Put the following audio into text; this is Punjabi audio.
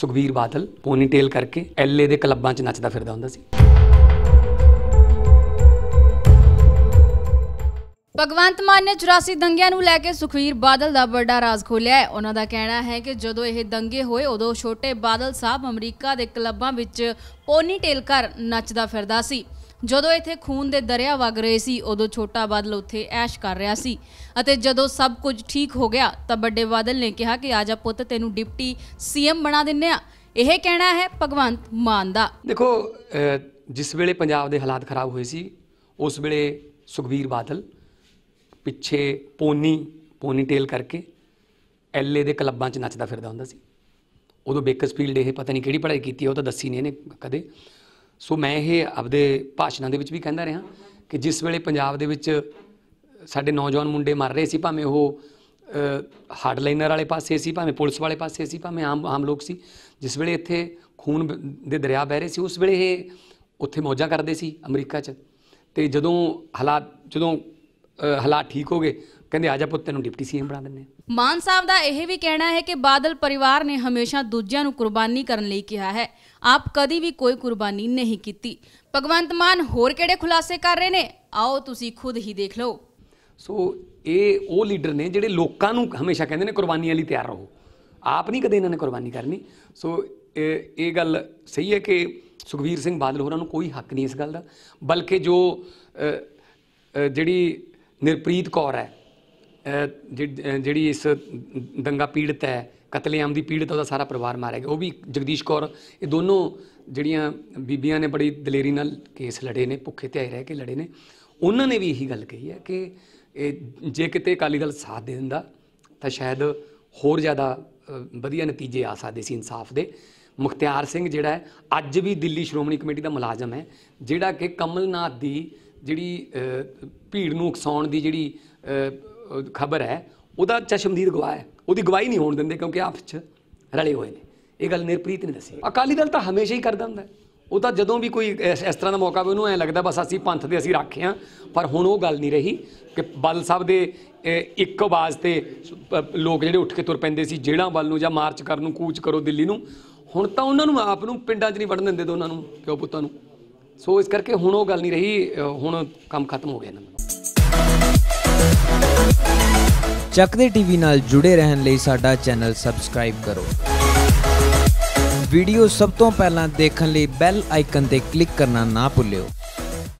ਸੁਖਵੀਰ ਬਾਦਲ ਪੋਨੀਟੇਲ ਕਰਕੇ ਐਲਏ ਦੇ ਕਲੱਬਾਂ 'ਚ ਨੱਚਦਾ ਫਿਰਦਾ ਹੁੰਦਾ ਸੀ ਭਗਵੰਤ ਮਾਨ ਨੇ 84 ਦੰਗਿਆਂ ਨੂੰ ਲੈ ਕੇ ਸੁਖਵੀਰ ਬਾਦਲ ਦਾ ਵੱਡਾ ਰਾਜ਼ ਖੋਲਿਆ ਹੈ ਉਹਨਾਂ ਦਾ ਕਹਿਣਾ ਹੈ ਕਿ ਜਦੋਂ ਇਹ ਦੰਗੇ ਹੋਏ ਉਦੋਂ ਛੋਟੇ ਬਾਦਲ ਸਾਹਿਬ ਅਮਰੀਕਾ ਦੇ ਕਲੱਬਾਂ ਵਿੱਚ ਪੋਨੀਟੇਲ ਕਰ ਨੱਚਦਾ ਫਿਰਦਾ ਸੀ ਜਦੋਂ ਇੱਥੇ ਖੂਨ ਦੇ ਦਰਿਆ ਵਗ ਰਹੇ ਸੀ ਉਦੋਂ ਛੋਟਾ ਬਾਦਲ ਉੱਥੇ ਐਸ਼ ਕਰ ਰਿਹਾ ਸੀ ਅਤੇ ਜਦੋਂ ਸਭ ਕੁਝ ਠੀਕ ਹੋ ਗਿਆ ਤਾਂ ਵੱਡੇ ਬਾਦਲ ਨੇ ਕਿਹਾ ਕਿ ਆਜਾ ਪੁੱਤ ਤੈਨੂੰ ਡਿਪਟੀ ਸੀਐਮ ਬਣਾ ਦਿੰਨੇ ਆ ਇਹ ਕਹਿਣਾ ਹੈ ਭਗਵੰਤ ਮਾਨ ਦਾ ਦੇਖੋ ਜਿਸ ਵੇਲੇ ਪੰਜਾਬ ਦੇ ਹਾਲਾਤ ਖਰਾਬ ਹੋਏ ਸੀ ਉਸ ਵੇਲੇ ਸੁਖਵੀਰ ਬਾਦਲ ਪਿੱਛੇ ਪੋਨੀ ਪੋਨੀ ਟੇਲ ਕਰਕੇ ਐਲਏ ਦੇ ਕਲੱਬਾਂ 'ਚ ਨੱਚਦਾ ਫਿਰਦਾ ਹੁੰਦਾ ਸੀ ਉਦੋਂ ਬੇਕਸਫੀਲਡ ਇਹ ਪਤਾ ਨਹੀਂ ਕਿਹੜੀ ਪੜ੍ਹਾਈ ਕੀਤੀ ਉਹ ਤਾਂ ਦੱਸੀ ਨਹੀਂ ਇਹਨੇ ਕਦੇ ਸੋ ਮੈਂ ਇਹ ਆਪਦੇ ਭਾਸ਼ਣਾਂ ਦੇ ਵਿੱਚ ਵੀ ਕਹਿੰਦਾ ਰਿਹਾ ਕਿ ਜਿਸ ਵੇਲੇ ਪੰਜਾਬ ਦੇ ਵਿੱਚ ਸਾਡੇ ਨੌਜਵਾਨ ਮੁੰਡੇ ਮਰ ਰਹੇ ਸੀ ਭਾਵੇਂ ਉਹ ਹਾਰਡਲਾਈਨਰ ਵਾਲੇ ਪਾਸੇ ਸੀ ਭਾਵੇਂ ਪੁਲਿਸ ਵਾਲੇ ਪਾਸੇ ਸੀ ਭਾਵੇਂ ਆਮ ਆਮ ਲੋਕ ਸੀ ਜਿਸ ਵੇਲੇ ਇੱਥੇ ਖੂਨ ਦੇ ਦਰਿਆ ਵਹਿ ਰਹੇ ਸੀ ਉਸ ਵੇਲੇ ਇਹ ਉੱਥੇ ਮੌਜਾਂ ਕਰਦੇ ਸੀ ਅਮਰੀਕਾ 'ਚ ਤੇ ਜਦੋਂ ਹਾਲਾਤ ਜਦੋਂ ਹਾਲਾਤ ਠੀਕ ਹੋ ਗਏ ਕਹਿੰਦੇ ਆਜਾ ਪੁੱਤ ਤੈਨੂੰ ਡਿਪਟੀ ਸੀਐਮ ਬਣਾ ਦਿੰਨੇ ਮਾਨ ਸਾਹਿਬ ਦਾ ਇਹ ਵੀ ਕਹਿਣਾ ਹੈ ਕਿ ਬਾਦਲ ਪਰਿਵਾਰ ਨੇ ਹਮੇਸ਼ਾ ਦੂਜਿਆਂ ਨੂੰ ਕੁਰਬਾਨੀ ਕਰਨ ਲਈ ਕਿਹਾ ਹੈ ਆਪ ਕਦੀ ਵੀ ਕੋਈ ਕੁਰਬਾਨੀ ਨਹੀਂ ਕੀਤੀ ਭਗਵੰਤ ਮਾਨ ਹੋਰ ਕਿਹੜੇ ਖੁਲਾਸੇ ਕਰ ਰਹੇ ਨੇ ਆਓ ਤੁਸੀਂ ਖੁਦ ਹੀ ਦੇਖ ਲਓ ਸੋ ਇਹ ਉਹ ਲੀਡਰ ਨੇ ਜਿਹੜੇ ਲੋਕਾਂ ਨੂੰ ਹਮੇਸ਼ਾ ਕਹਿੰਦੇ ਨੇ ਕੁਰਬਾਨੀਆਂ ਲਈ ਤਿਆਰ ਰਹੋ ਆਪ ਨਹੀਂ ਕਦੇ ਇਹਨਾਂ ਨੇ ਕੁਰਬਾਨੀ ਕਰਨੀ ਸੋ ਇਹ ਗੱਲ ਸਹੀ ਹੈ ਕਿ ਸੁਖਵੀਰ ਸਿੰਘ ਬਾਦਲ ਹੋਰਾਂ ਨੂੰ ਕੋਈ ਹੱਕ ਨਹੀਂ ਇਸ ਗੱਲ ਦਾ ਬਲਕਿ ਜੋ ਜਿਹੜੀ ਨਿਰਪ੍ਰੀਤ ਕੌਰ ਹੈ ਜਿਹੜੀ ਇਸ ਦੰਗਾ ਪੀੜਤ ਹੈ ਕਤਲੇਆਮ ਦੀ ਪੀੜਤ ਉਹਦਾ ਸਾਰਾ ਪਰਿਵਾਰ ਮਾਰਿਆ ਗਿਆ ਉਹ ਵੀ ਜਗਦੀਸ਼ ਕੌਰ ਇਹ ਦੋਨੋਂ ਜਿਹੜੀਆਂ ਬੀਬੀਆਂ ਨੇ ਬੜੀ ਦਲੇਰੀ ਨਾਲ ਕੇਸ ਲੜੇ ਨੇ ਭੁੱਖੇ ਤੇ ਰਹਿ ਕੇ ਲੜੇ ਨੇ ਉਹਨਾਂ ਨੇ ਵੀ ਇਹੀ ਗੱਲ ਕਹੀ ਹੈ ਕਿ ਜੇ ਕਿਤੇ ਅਕਾਲੀ ਦਲ ਸਾਥ ਦੇ ਦਿੰਦਾ ਤਾਂ ਸ਼ਾਇਦ ਹੋਰ ਜ਼ਿਆਦਾ ਵਧੀਆ ਨਤੀਜੇ ਆ ਸਕਦੇ ਸੀ ਇਨਸਾਫ ਦੇ ਮੁਖਤਿਆਰ ਸਿੰਘ ਜਿਹੜਾ ਹੈ ਅੱਜ ਵੀ ਦਿੱਲੀ ਸ਼੍ਰੋਮਣੀ ਕਮੇਟੀ ਦਾ ਮੁਲਾਜ਼ਮ ਹੈ ਜਿਹੜਾ ਕਿ ਕਮਲਨਾਥ ਦੀ ਜਿਹੜੀ ਭੀੜ ਨੂੰ ਉਕਸਾਉਣ ਦੀ ਜਿਹੜੀ ਖਬਰ ਹੈ ਉਹਦਾ ਚਸ਼ਮਦੀਦ ਗਵਾਹ ਹੈ ਉਹਦੀ ਗਵਾਹੀ ਨਹੀਂ ਹੋਣ ਦਿੰਦੇ ਕਿਉਂਕਿ ਆਪਸ 'ਚ ਰਲੇ ਹੋਏ ਨੇ ਇਹ ਗੱਲ ਨਿਰਪ੍ਰੀਤ ਨੇ ਦੱਸੀ ਅਕਾਲੀ ਦਲ ਤਾਂ ਹਮੇਸ਼ਾ ਹੀ ਕਰਦਾ ਹੁੰਦਾ ਉਹ ਤਾਂ ਜਦੋਂ ਵੀ ਕੋਈ ਇਸ ਤਰ੍ਹਾਂ ਦਾ ਮੌਕਾ ਵੇ ਉਹਨੂੰ ਐ ਲੱਗਦਾ ਬਸ ਅਸੀਂ ਪੰਥ ਦੇ ਅਸੀਂ ਰਾਖੇ ਆ ਪਰ ਹੁਣ ਉਹ ਗੱਲ ਨਹੀਂ ਰਹੀ ਕਿ ਬਲ ਸਾਹਿਬ ਦੇ ਇੱਕ ਆਵਾਜ਼ ਤੇ ਲੋਕ ਜਿਹੜੇ ਉੱਠ ਕੇ ਤੁਰ ਪੈਂਦੇ ਸੀ ਜਿਹੜਾ ਵੱਲ ਨੂੰ ਜਾਂ ਮਾਰਚ ਕਰਨ ਨੂੰ ਕੂਚ ਕਰੋ ਦਿੱਲੀ ਨੂੰ ਹੁਣ ਤਾਂ ਉਹਨਾਂ ਨੂੰ ਆਪ ਨੂੰ ਪਿੰਡਾਂ 'ਚ ਨਹੀਂ ਵੜਨ ਦਿੰਦੇ ਦੋਨਾਂ ਨੂੰ ਕਿਉਂ ਪੁੱਤਾਂ ਨੂੰ ਸੋ ਇਸ ਕਰਕੇ ਹੁਣ ਉਹ ਗੱਲ ਨਹੀਂ ਰਹੀ ਹੁਣ ਕੰਮ ਖਤਮ ਹੋ ਗਿਆ ਇਹਨਾਂ ਦਾ ਚੱਕਦੇ ਟੀਵੀ ਨਾਲ ਜੁੜੇ ਰਹਿਣ ਲਈ ਸਾਡਾ ਚੈਨਲ ਸਬਸਕ੍ਰਾਈਬ ਕਰੋ ਵੀਡੀਓ ਸਭ ਤੋਂ ਪਹਿਲਾਂ ਦੇਖਣ ਲਈ ਬੈਲ ਆਈਕਨ ਤੇ ਕਲਿੱਕ ਕਰਨਾ ਨਾ ਭੁੱਲਿਓ